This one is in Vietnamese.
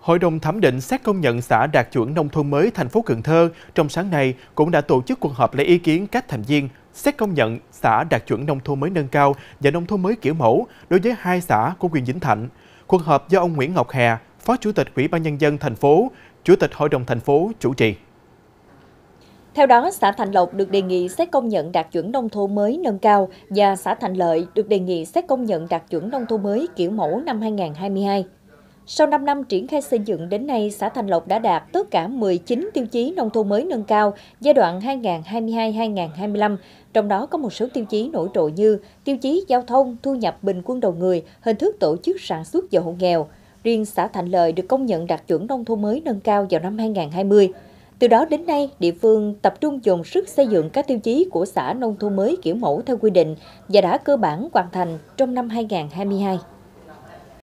Hội đồng thẩm định xét công nhận xã đạt chuẩn nông thôn mới thành phố Cần Thơ trong sáng nay cũng đã tổ chức cuộc họp lấy ý kiến các thành viên xét công nhận xã đạt chuẩn nông thôn mới nâng cao và nông thôn mới kiểu mẫu đối với hai xã của huyện Vĩnh Thạnh. Cuộc họp do ông Nguyễn Ngọc Hà, Phó Chủ tịch Ủy ban nhân dân thành phố, Chủ tịch Hội đồng thành phố chủ trì. Theo đó, xã Thành Lộc được đề nghị xét công nhận đạt chuẩn nông thôn mới nâng cao và xã Thành Lợi được đề nghị xét công nhận đạt chuẩn nông thôn mới kiểu mẫu năm 2022. Sau 5 năm triển khai xây dựng đến nay, xã Thành Lộc đã đạt tất cả 19 tiêu chí nông thôn mới nâng cao giai đoạn 2022-2025, trong đó có một số tiêu chí nổi trội như tiêu chí giao thông, thu nhập bình quân đầu người, hình thức tổ chức sản xuất và hộ nghèo. Riêng xã Thành Lợi được công nhận đạt chuẩn nông thôn mới nâng cao vào năm 2020. Từ đó đến nay, địa phương tập trung dồn sức xây dựng các tiêu chí của xã nông thôn mới kiểu mẫu theo quy định và đã cơ bản hoàn thành trong năm 2022.